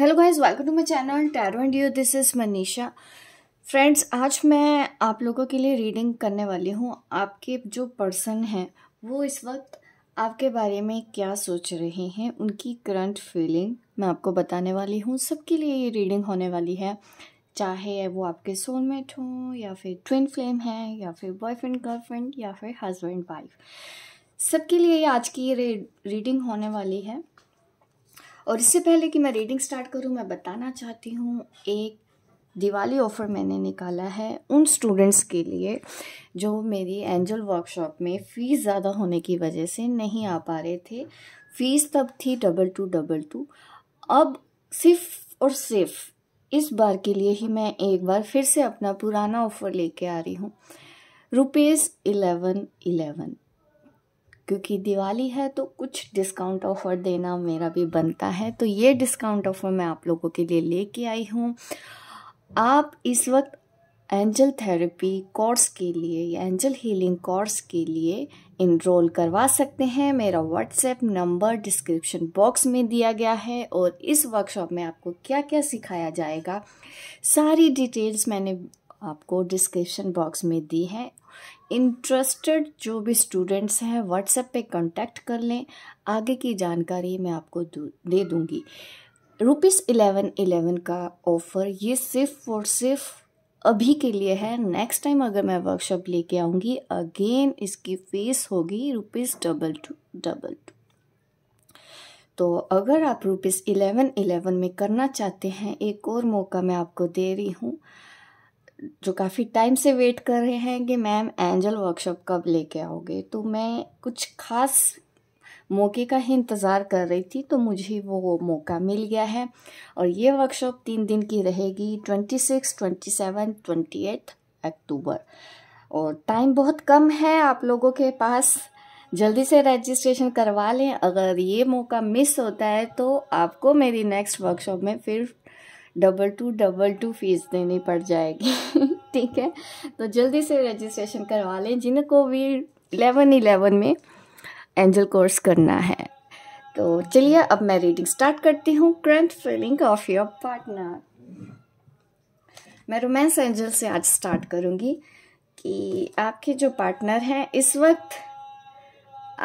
Hello guys welcome to my channel tarot and you this is Manisha friends आज मैं आप लोगों के लिए रीडिंग करने वाली हूँ आपके जो पर्सन हैं वो इस वक्त आपके बारे में क्या सोच रहे हैं उनकी करंट फीलिंग मैं आपको बताने वाली हूँ सबके लिए ये रीडिंग होने वाली है चाहे वो आपके सोलमेट हों या फिर ट्विन फ्लेम हैं या फिर बॉयफ्रेंड गर्लफ्रेंड या फिर हस्बैंड वाइफ सबके लिए आज की ये रीडिंग होने वाली है और इससे पहले कि मैं रीडिंग स्टार्ट करूं मैं बताना चाहती हूं एक दिवाली ऑफ़र मैंने निकाला है उन स्टूडेंट्स के लिए जो मेरी एंजल वर्कशॉप में फ़ीस ज़्यादा होने की वजह से नहीं आ पा रहे थे फ़ीस तब थी डबल टू डबल टू अब सिर्फ और सिर्फ इस बार के लिए ही मैं एक बार फिर से अपना पुराना ऑफ़र लेके आ रही हूँ रुपीज़ इलेवन इलेवन क्योंकि दिवाली है तो कुछ डिस्काउंट ऑफ़र देना मेरा भी बनता है तो ये डिस्काउंट ऑफ़र मैं आप लोगों के लिए लेके आई हूँ आप इस वक्त एंजल थेरेपी कोर्स के लिए या एंजल हीलिंग कोर्स के लिए इनरोल करवा सकते हैं मेरा व्हाट्सएप नंबर डिस्क्रिप्शन बॉक्स में दिया गया है और इस वर्कशॉप में आपको क्या क्या सिखाया जाएगा सारी डिटेल्स मैंने आपको डिस्क्रिप्शन बॉक्स में दी है इंटरेस्टेड जो भी स्टूडेंट्स हैं व्हाट्सएप पे कांटेक्ट कर लें आगे की जानकारी मैं आपको दे दूँगी रुपीज़ इलेवन इलेवन का ऑफ़र ये सिर्फ और सिर्फ अभी के लिए है नेक्स्ट टाइम अगर मैं वर्कशॉप लेके आऊँगी अगेन इसकी फीस होगी rupees double two double two तो अगर आप रुपीज़ इलेवन इलेवन में करना चाहते हैं एक और मौका मैं आपको दे रही हूँ जो काफ़ी टाइम से वेट कर रहे हैं कि मैम एंजल वर्कशॉप कब लेके आओगे तो मैं कुछ खास मौके का ही इंतज़ार कर रही थी तो मुझे वो मौका मिल गया है और ये वर्कशॉप तीन दिन की रहेगी twenty six twenty seven twenty eight October और टाइम बहुत कम है आप लोगों के पास जल्दी से रजिस्ट्रेशन करवा लें अगर ये मौका मिस होता है तो आपको मेरी नेक्स्ट वर्कशॉप में फिर double two double two fees देनी पड़ जाएगी ठीक है तो जल्दी से रजिस्ट्रेशन करवा लें जिनको भी इलेवन इलेवन में एंजल कोर्स करना है तो चलिए अब मैं रीडिंग स्टार्ट करती हूँ current feeling of your partner मैं रोमांस एंजल से आज स्टार्ट करूँगी कि आपके जो पार्टनर हैं इस वक्त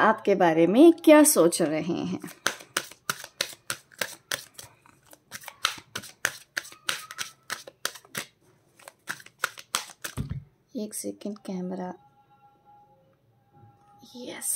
आपके बारे में क्या सोच रहे हैं एक second camera yes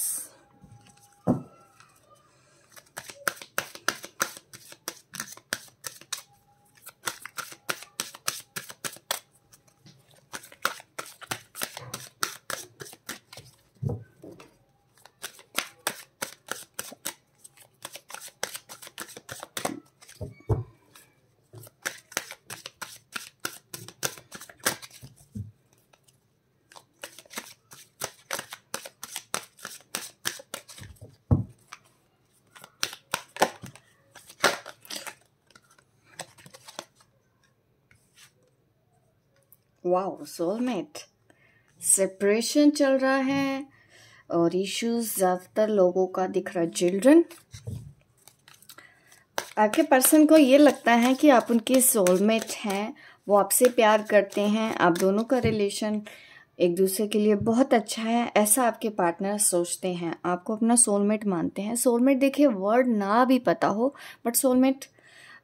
wow soulmate separation चल रहा है और इश्यूज ज़्यादातर लोगों का दिख रहा है चिल्ड्रन आपके पर्सन को ये लगता है कि आप उनके सोलमेट हैं वो आपसे प्यार करते हैं आप दोनों का रिलेशन एक दूसरे के लिए बहुत अच्छा है ऐसा आपके पार्टनर सोचते हैं आपको अपना सोलमेट मानते हैं सोलमेट देखिए वर्ड ना भी पता हो बट सोलमेट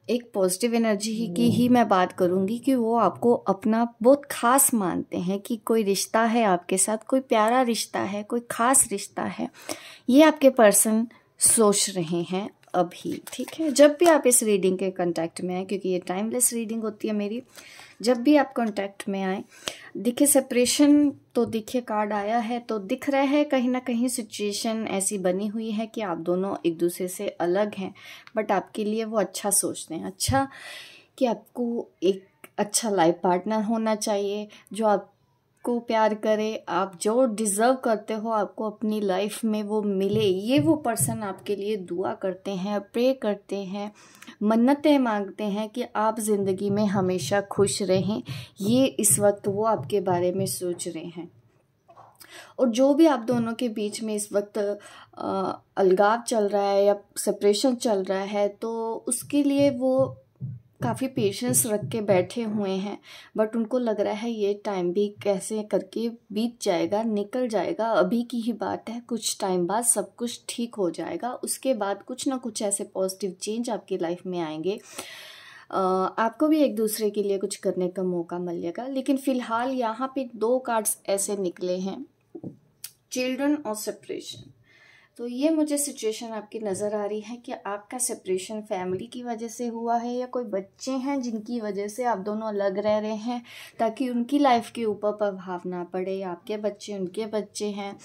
एक पॉजिटिव एनर्जी ही की ही hmm. मैं बात करूँगी कि वो आपको अपना बहुत खास मानते हैं कि कोई रिश्ता है आपके साथ कोई प्यारा रिश्ता है कोई खास रिश्ता है ये आपके पर्सन सोच रहे हैं अभी ठीक है जब भी आप इस रीडिंग के कांटेक्ट में आए क्योंकि ये टाइमलेस रीडिंग होती है मेरी जब भी आप कांटेक्ट में आए दिखे सेपरेशन तो दिखे कार्ड आया है तो दिख रहा है कहीं ना कहीं सिचुएशन ऐसी बनी हुई है कि आप दोनों एक दूसरे से अलग हैं बट आपके लिए वो अच्छा सोचते हैं अच्छा कि आपको एक अच्छा लाइफ पार्टनर होना चाहिए जो आप को प्यार करें आप जो डिज़र्व करते हो आपको अपनी लाइफ में वो मिले ये वो पर्सन आपके लिए दुआ करते हैं प्रे करते हैं मन्नतें मांगते हैं कि आप ज़िंदगी में हमेशा खुश रहें ये इस वक्त वो आपके बारे में सोच रहे हैं और जो भी आप दोनों के बीच में इस वक्त अलगाव चल रहा है या सेपरेशन चल रहा है तो उसके लिए वो काफ़ी पेशेंस रख के बैठे हुए हैं बट उनको लग रहा है ये टाइम भी कैसे करके बीत जाएगा निकल जाएगा अभी की ही बात है कुछ टाइम बाद सब कुछ ठीक हो जाएगा उसके बाद कुछ ना कुछ ऐसे पॉजिटिव चेंज आपकी लाइफ में आएंगे आपको भी एक दूसरे के लिए कुछ करने का मौका मिलेगा लेकिन फ़िलहाल यहाँ पे दो कार्ड्स ऐसे निकले हैं चिल्ड्रन और सेपरेशन तो ये मुझे सिचुएशन आपकी नज़र आ रही है कि आपका सेपरेशन फैमिली की वजह से हुआ है या कोई बच्चे हैं जिनकी वजह से आप दोनों अलग रह रहे हैं ताकि उनकी लाइफ के ऊपर प्रभाव ना पड़े आपके बच्चे उनके बच्चे हैं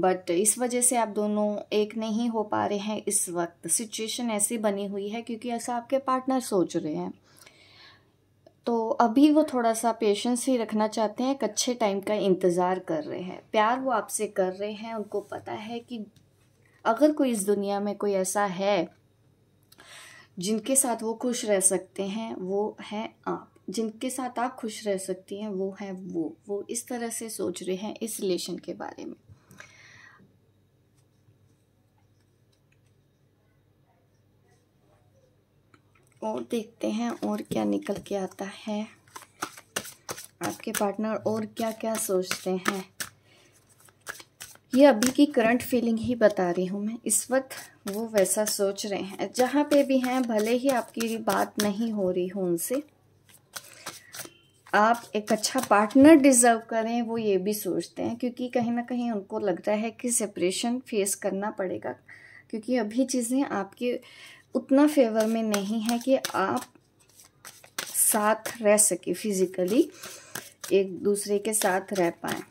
बट इस वजह से आप दोनों एक नहीं हो पा रहे हैं इस वक्त सिचुएशन ऐसी बनी हुई है क्योंकि ऐसा आपके पार्टनर सोच रहे हैं तो अभी वो थोड़ा सा पेशेंस ही रखना चाहते हैं एक अच्छे टाइम का इंतज़ार कर रहे हैं प्यार वो आपसे कर रहे हैं उनको पता है कि अगर कोई इस दुनिया में कोई ऐसा है जिनके साथ वो खुश रह सकते हैं वो हैं आप जिनके साथ आप खुश रह सकती हैं वो हैं वो वो इस तरह से सोच रहे हैं इस रिलेशन के बारे में और देखते हैं और क्या निकल के आता है आपके पार्टनर और क्या क्या सोचते हैं ये अभी की करंट फीलिंग ही बता रही हूँ मैं इस वक्त वो वैसा सोच रहे हैं जहाँ पे भी हैं भले ही आपकी बात नहीं हो रही हो उनसे आप एक अच्छा पार्टनर डिज़र्व करें वो ये भी सोचते हैं क्योंकि कहीं ना कहीं उनको लगता है कि सेपरेशन फेस करना पड़ेगा क्योंकि अभी चीज़ें आपके उतना फेवर में नहीं है कि आप साथ रह सके फिज़िकली एक दूसरे के साथ रह पाएँ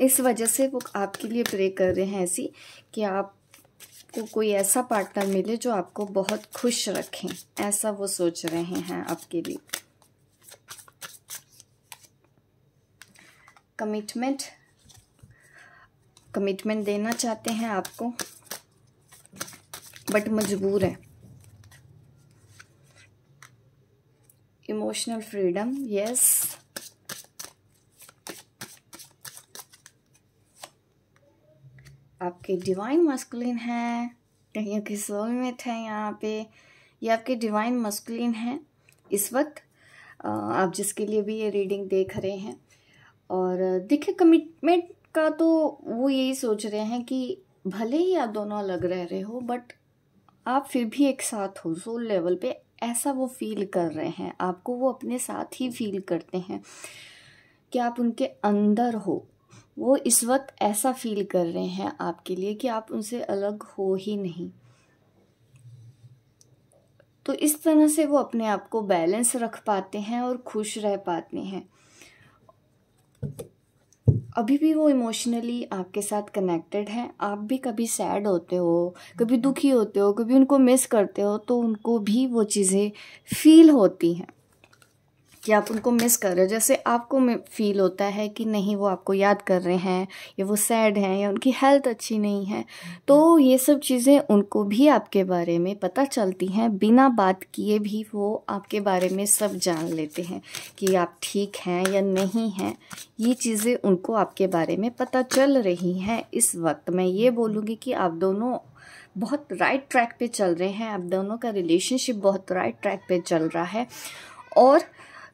इस वजह से वो आपके लिए प्रे कर रहे हैं ऐसी कि आपको कोई ऐसा पार्टनर मिले जो आपको बहुत खुश रखें ऐसा वो सोच रहे हैं आपके लिए कमिटमेंट कमिटमेंट देना चाहते हैं आपको बट मजबूर है इमोशनल फ्रीडम यस आपके डिवाइन मस्कुलिन है कहीं के सोलमेट है यहाँ पे ये आपके डिवाइन मस्कुलिन है इस वक्त आप जिसके लिए भी ये रीडिंग देख रहे हैं और देखिए कमिटमेंट का तो वो यही सोच रहे हैं कि भले ही आप दोनों अलग रह रहे हो बट आप फिर भी एक साथ हो सोल लेवल पे ऐसा वो फील कर रहे हैं आपको वो अपने साथ ही फील करते हैं कि आप उनके अंदर हो वो इस वक्त ऐसा फील कर रहे हैं आपके लिए कि आप उनसे अलग हो ही नहीं तो इस तरह से वो अपने आप को बैलेंस रख पाते हैं और खुश रह पाते हैं अभी भी वो इमोशनली आपके साथ कनेक्टेड हैं आप भी कभी सैड होते हो कभी दुखी होते हो कभी उनको मिस करते हो तो उनको भी वो चीज़ें फील होती हैं कि आप उनको मिस कर रहे हो जैसे आपको फील होता है कि नहीं वो आपको याद कर रहे हैं या वो सैड हैं या उनकी हेल्थ अच्छी नहीं है तो ये सब चीज़ें उनको भी आपके बारे में पता चलती हैं बिना बात किए भी वो आपके बारे में सब जान लेते हैं कि आप ठीक हैं या नहीं हैं ये चीज़ें उनको आपके बारे में पता चल रही हैं इस वक्त मैं ये बोलूँगी कि आप दोनों बहुत राइट ट्रैक पे चल रहे हैं आप दोनों का रिलेशनशिप बहुत राइट ट्रैक पे चल रहा है और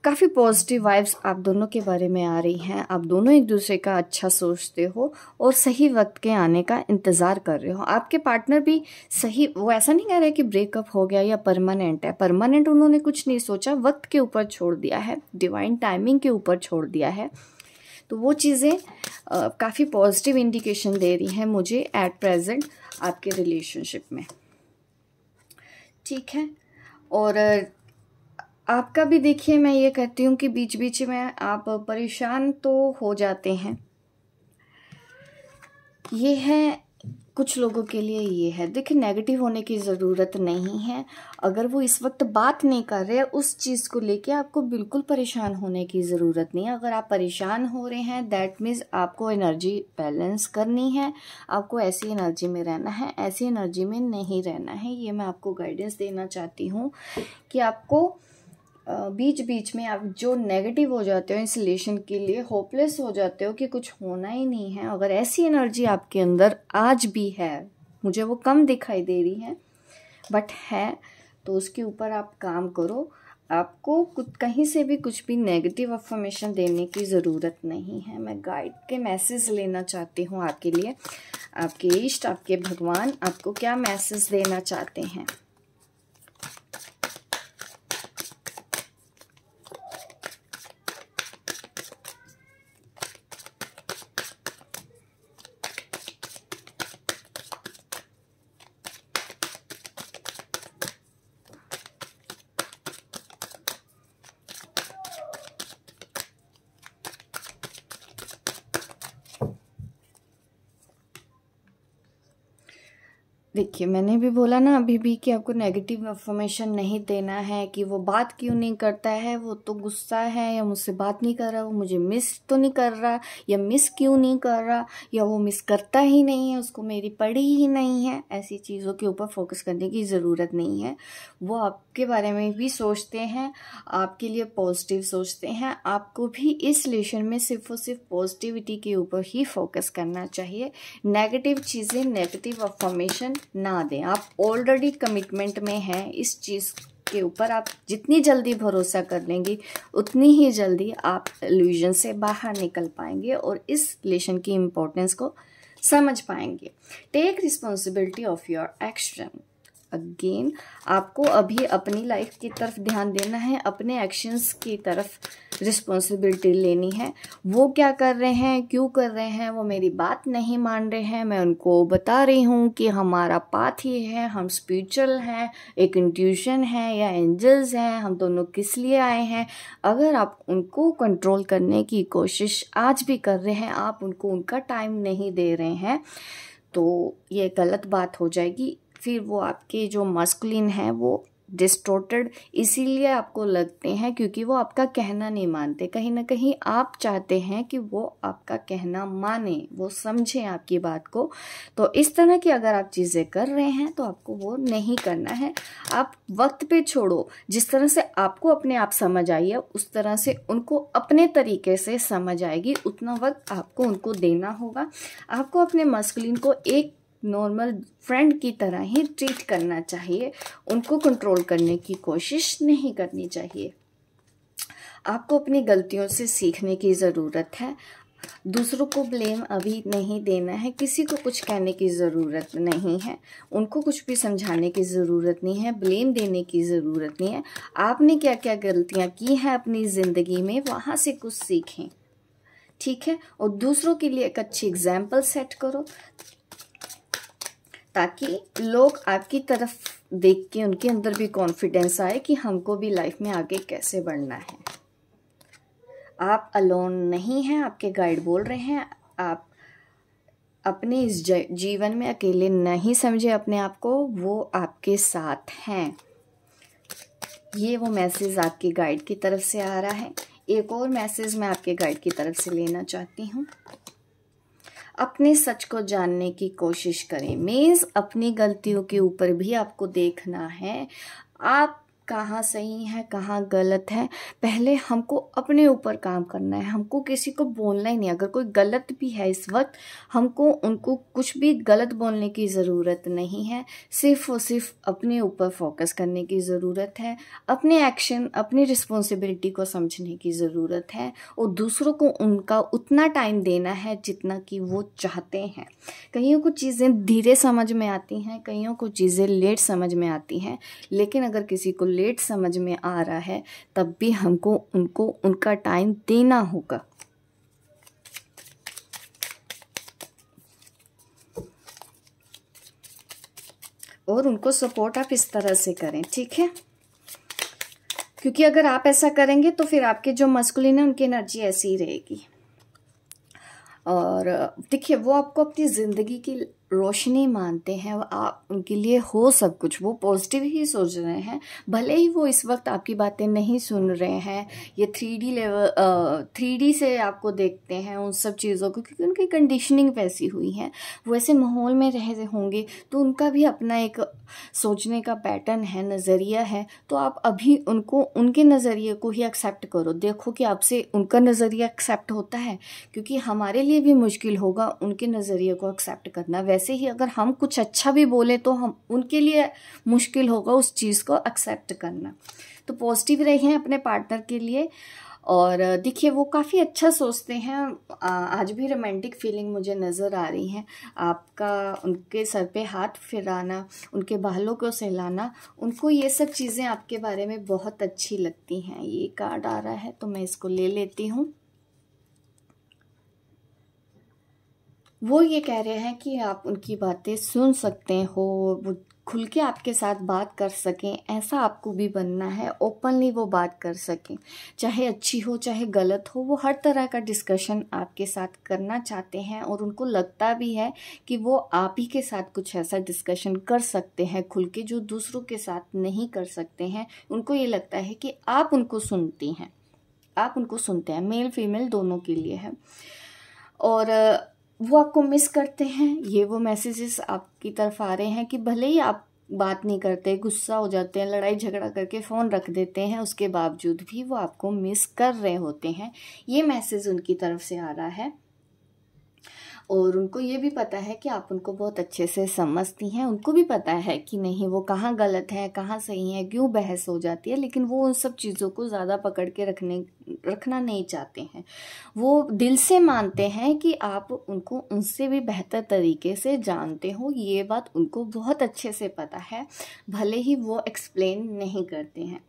काफ़ी पॉजिटिव वाइब्स आप दोनों के बारे में आ रही हैं आप दोनों एक दूसरे का अच्छा सोचते हो और सही वक्त के आने का इंतज़ार कर रहे हो आपके पार्टनर भी सही वो ऐसा नहीं कह रहे कि ब्रेकअप हो गया या परमानेंट है परमानेंट उन्होंने कुछ नहीं सोचा वक्त के ऊपर छोड़ दिया है डिवाइन टाइमिंग के ऊपर छोड़ दिया है तो वो चीज़ें काफ़ी पॉजिटिव इंडिकेशन दे रही हैं मुझे एट प्रेजेंट आपके रिलेशनशिप में ठीक है और आपका भी देखिए मैं ये कहती हूँ कि बीच बीच में आप परेशान तो हो जाते हैं ये है कुछ लोगों के लिए ये है देखिए नेगेटिव होने की ज़रूरत नहीं है अगर वो इस वक्त बात नहीं कर रहे उस चीज़ को लेके आपको बिल्कुल परेशान होने की ज़रूरत नहीं है अगर आप परेशान हो रहे हैं दैट मीन्स आपको एनर्जी बैलेंस करनी है आपको ऐसी एनर्जी में रहना है ऐसी एनर्जी में नहीं रहना है ये मैं आपको गाइडेंस देना चाहती हूँ कि आपको बीच बीच में आप जो नेगेटिव हो जाते हो इंसुलेशन के लिए होपलेस हो जाते हो कि कुछ होना ही नहीं है अगर ऐसी एनर्जी आपके अंदर आज भी है मुझे वो कम दिखाई दे रही है बट है तो उसके ऊपर आप काम करो आपको कुछ कहीं से भी कुछ भी नेगेटिव अफॉर्मेशन देने की ज़रूरत नहीं है मैं गाइड के मैसेज लेना चाहती हूँ आपके लिए आपके इष्ट आपके भगवान आपको क्या मैसेज देना चाहते हैं देखिए मैंने भी बोला ना अभी भी कि आपको नेगेटिव इन्फॉर्मेशन नहीं देना है कि वो बात क्यों नहीं करता है वो तो गुस्सा है या मुझसे बात नहीं कर रहा वो मुझे मिस तो नहीं कर रहा या मिस क्यों नहीं कर रहा या वो मिस करता ही नहीं है उसको मेरी पड़ी ही नहीं है ऐसी चीज़ों के ऊपर फोकस करने की ज़रूरत नहीं है वो आप आपके बारे में भी सोचते हैं आपके लिए पॉजिटिव सोचते हैं आपको भी इस रिलेशन में सिर्फ और सिर्फ पॉजिटिविटी के ऊपर ही फोकस करना चाहिए नेगेटिव चीज़ें नेगेटिव अफॉर्मेशन ना दें आप ऑलरेडी कमिटमेंट में हैं इस चीज़ के ऊपर आप जितनी जल्दी भरोसा कर लेंगी उतनी ही जल्दी आप इल्यूजन से बाहर निकल पाएंगे और इस रिलेशन की इम्पोर्टेंस को समझ पाएंगे take responsibility of your action again आपको अभी अपनी लाइफ की तरफ ध्यान देना है अपने एक्शंस की तरफ रिस्पॉन्सिबिलिटी लेनी है वो क्या कर रहे हैं क्यों कर रहे हैं वो मेरी बात नहीं मान रहे हैं मैं उनको बता रही हूँ कि हमारा पाथ ही है हम स्पिरिचुअल हैं एक इंट्यूशन है या एंजल्स हैं हम दोनों किस लिए आए हैं अगर आप उनको कंट्रोल करने की कोशिश आज भी कर रहे हैं आप उनको उनका टाइम नहीं दे रहे हैं तो ये गलत बात हो जाएगी फिर वो आपके जो मस्कुलिन है वो डिस्टोर्टेड इसीलिए आपको लगते हैं क्योंकि वो आपका कहना नहीं मानते कहीं ना कहीं आप चाहते हैं कि वो आपका कहना माने वो समझें आपकी बात को तो इस तरह की अगर आप चीज़ें कर रहे हैं तो आपको वो नहीं करना है आप वक्त पे छोड़ो जिस तरह से आपको अपने आप समझ आई है उस तरह से उनको अपने तरीके से समझ आएगी उतना वक्त आपको उनको देना होगा आपको अपने मस्कुलिन को एक नॉर्मल फ्रेंड की तरह ही ट्रीट करना चाहिए उनको कंट्रोल करने की कोशिश नहीं करनी चाहिए आपको अपनी गलतियों से सीखने की ज़रूरत है दूसरों को ब्लेम अभी नहीं देना है किसी को कुछ कहने की ज़रूरत नहीं है उनको कुछ भी समझाने की ज़रूरत नहीं है ब्लेम देने की ज़रूरत नहीं है आपने क्या क्या गलतियाँ की हैं अपनी ज़िंदगी में वहाँ से कुछ सीखें ठीक है और दूसरों के लिए एक अच्छी एग्जाम्पल सेट करो ताकि लोग आपकी तरफ देख के उनके अंदर भी कॉन्फिडेंस आए कि हमको भी लाइफ में आगे कैसे बढ़ना है आप अलोन नहीं हैं आपके गाइड बोल रहे हैं आप अपने इस जीवन में अकेले नहीं समझे अपने आप को वो आपके साथ हैं ये वो मैसेज आपके गाइड की तरफ से आ रहा है एक और मैसेज मैं आपके गाइड की तरफ से लेना चाहती हूँ अपने सच को जानने की कोशिश करें मीन्स अपनी गलतियों के ऊपर भी आपको देखना है आप कहाँ सही है कहाँ गलत है पहले हमको अपने ऊपर काम करना है हमको किसी को बोलना ही नहीं अगर कोई गलत भी है इस वक्त हमको उनको कुछ भी गलत बोलने की ज़रूरत नहीं है सिर्फ और सिर्फ अपने ऊपर फोकस करने की ज़रूरत है अपने एक्शन अपनी रिस्पॉन्सिबिलिटी को समझने की ज़रूरत है और दूसरों को उनका उतना टाइम देना है जितना कि वो चाहते हैं कईयों को चीज़ें धीरे समझ में आती हैं कईयों को चीज़ें लेट समझ में आती हैं लेकिन अगर किसी को लेट समझ में आ रहा है तब भी हमको उनको उनका टाइम देना होगा और उनको सपोर्ट आप इस तरह से करें ठीक है क्योंकि अगर आप ऐसा करेंगे तो फिर आपके जो मस्कुलिन है उनकी एनर्जी ऐसी ही रहेगी और देखिए वो आपको अपनी ज़िंदगी की रोशनी मानते हैं आप उनके लिए हो सब कुछ वो पॉजिटिव ही सोच रहे हैं भले ही वो इस वक्त आपकी बातें नहीं सुन रहे हैं ये three D level three D से आपको देखते हैं उन सब चीज़ों को क्योंकि उनकी कंडीशनिंग वैसी हुई है वो ऐसे माहौल में रह रहे होंगे तो उनका भी अपना एक सोचने का पैटर्न है नज़रिया है तो आप अभी उनको उनके नज़रिए को ही एक्सेप्ट करो देखो कि आपसे उनका नज़रिया एक्सेप्ट होता है क्योंकि हमारे लिए भी मुश्किल होगा उनके नज़रिए को एक्सेप्ट करना वैसे वैसे ही अगर हम कुछ अच्छा भी बोलें तो हम उनके लिए मुश्किल होगा उस चीज़ को एक्सेप्ट करना तो पॉजिटिव रहें अपने पार्टनर के लिए और देखिए वो काफ़ी अच्छा सोचते हैं आज भी रोमांटिक फीलिंग मुझे नज़र आ रही हैं आपका उनके सर पे हाथ फिराना उनके बालों को सहलाना उनको ये सब चीज़ें आपके बारे में बहुत अच्छी लगती हैं ये कार्ड आ रहा है तो मैं इसको ले लेती हूँ वो ये कह रहे हैं कि आप उनकी बातें सुन सकते हो वो खुल के आपके साथ बात कर सकें ऐसा आपको भी बनना है ओपनली वो बात कर सकें चाहे अच्छी हो चाहे गलत हो वो हर तरह का डिस्कशन आपके साथ करना चाहते हैं और उनको लगता भी है कि वो आप ही के साथ कुछ ऐसा डिस्कशन कर सकते हैं खुल के जो दूसरों के साथ नहीं कर सकते हैं उनको ये लगता है कि आप उनको सुनती हैं आप उनको सुनते हैं मेल फीमेल दोनों के लिए है और वो आपको मिस करते हैं ये वो मैसेजेस आपकी तरफ आ रहे हैं कि भले ही आप बात नहीं करते गुस्सा हो जाते हैं लड़ाई झगड़ा करके फ़ोन रख देते हैं उसके बावजूद भी वो आपको मिस कर रहे होते हैं ये मैसेज उनकी तरफ से आ रहा है और उनको ये भी पता है कि आप उनको बहुत अच्छे से समझती हैं उनको भी पता है कि नहीं वो कहाँ गलत है कहाँ सही है क्यों बहस हो जाती है लेकिन वो उन सब चीज़ों को ज़्यादा पकड़ के रखने रखना नहीं चाहते हैं वो दिल से मानते हैं कि आप उनको उनसे भी बेहतर तरीके से जानते हो ये बात उनको बहुत अच्छे से पता है भले ही वो एक्सप्लेन नहीं करते हैं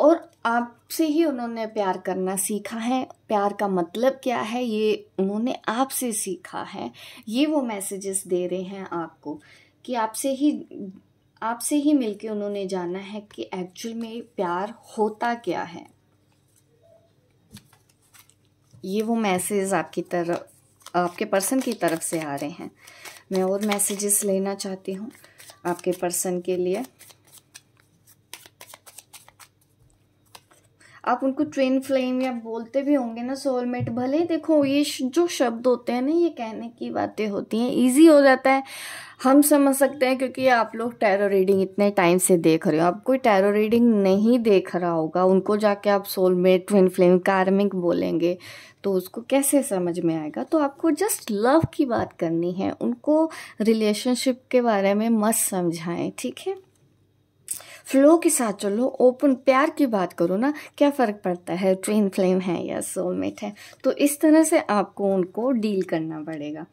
और आपसे ही उन्होंने प्यार करना सीखा है प्यार का मतलब क्या है ये उन्होंने आपसे सीखा है ये वो मैसेजेस दे रहे हैं आपको कि आपसे ही आपसे ही मिलके उन्होंने जाना है कि एक्चुअल में प्यार होता क्या है ये वो मैसेज आपकी तरफ आपके पर्सन की तरफ से आ रहे हैं मैं और मैसेजेस लेना चाहती हूँ आपके पर्सन के लिए आप उनको ट्विन फ्लेम या बोलते भी होंगे ना सोलमेट भले देखो ये जो शब्द होते हैं ना ये कहने की बातें होती हैं इजी हो जाता है हम समझ सकते हैं क्योंकि आप लोग टैरो रीडिंग इतने टाइम से देख रहे हो आप कोई टैरो रीडिंग नहीं देख रहा होगा उनको जाके आप सोलमेट ट्विन फ्लेम कार्मिक बोलेंगे तो उसको कैसे समझ में आएगा तो आपको जस्ट लव की बात करनी है उनको रिलेशनशिप के बारे में मत समझाएं ठीक है फ्लो के साथ चलो ओपन प्यार की बात करो ना क्या फ़र्क पड़ता है ट्रेन फ्लेम है या सोलमेट है तो इस तरह से आपको उनको डील करना पड़ेगा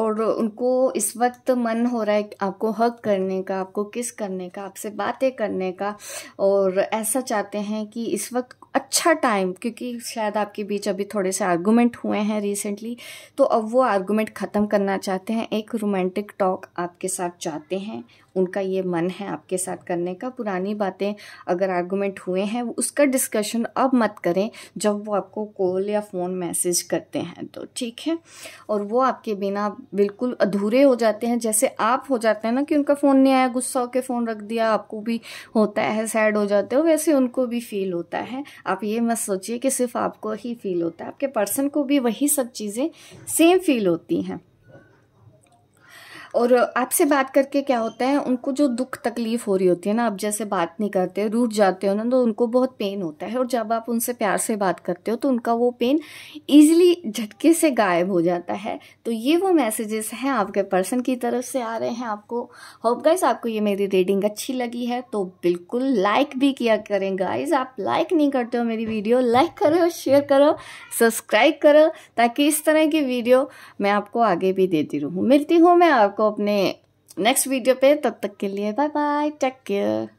और उनको इस वक्त मन हो रहा है आपको हक करने का आपको किस करने का आपसे बातें करने का और ऐसा चाहते हैं कि इस वक्त अच्छा टाइम क्योंकि शायद आपके बीच अभी थोड़े से आर्गूमेंट हुए हैं रिसेंटली तो अब वो आर्गूमेंट ख़त्म करना चाहते हैं एक रोमांटिक टॉक आपके साथ चाहते हैं उनका ये मन है आपके साथ करने का पुरानी बातें अगर आर्गूमेंट हुए हैं उसका डिस्कशन अब मत करें जब वो आपको कॉल या फ़ोन मैसेज करते हैं तो ठीक है और वो आपके बिना बिल्कुल अधूरे हो जाते हैं जैसे आप हो जाते हैं ना कि उनका फ़ोन नहीं आया गुस्सा होकर फ़ोन रख दिया आपको भी होता है सैड हो जाते हो वैसे उनको भी फील होता है आप ये मत सोचिए कि सिर्फ आपको ही फील होता है आपके पर्सन को भी वही सब चीज़ें सेम फील होती हैं और आपसे बात करके क्या होता है उनको जो दुख तकलीफ हो रही होती है ना आप जैसे बात नहीं करते रूठ जाते हो ना तो उनको बहुत पेन होता है और जब आप उनसे प्यार से बात करते हो तो उनका वो पेन ईजिली झटके से गायब हो जाता है तो ये वो मैसेजेस हैं आपके पर्सन की तरफ से आ रहे हैं आपको होप गाइज आपको ये मेरी रीडिंग अच्छी लगी है तो बिल्कुल लाइक भी किया करें गाइज आप लाइक नहीं करते हो मेरी वीडियो लाइक करो शेयर करो सब्सक्राइब करो ताकि इस तरह की वीडियो मैं आपको आगे भी देती रहूँ मिलती हूँ मैं आपको अपने नेक्स्ट वीडियो पे तब तक के लिए बाय बाय टेक केयर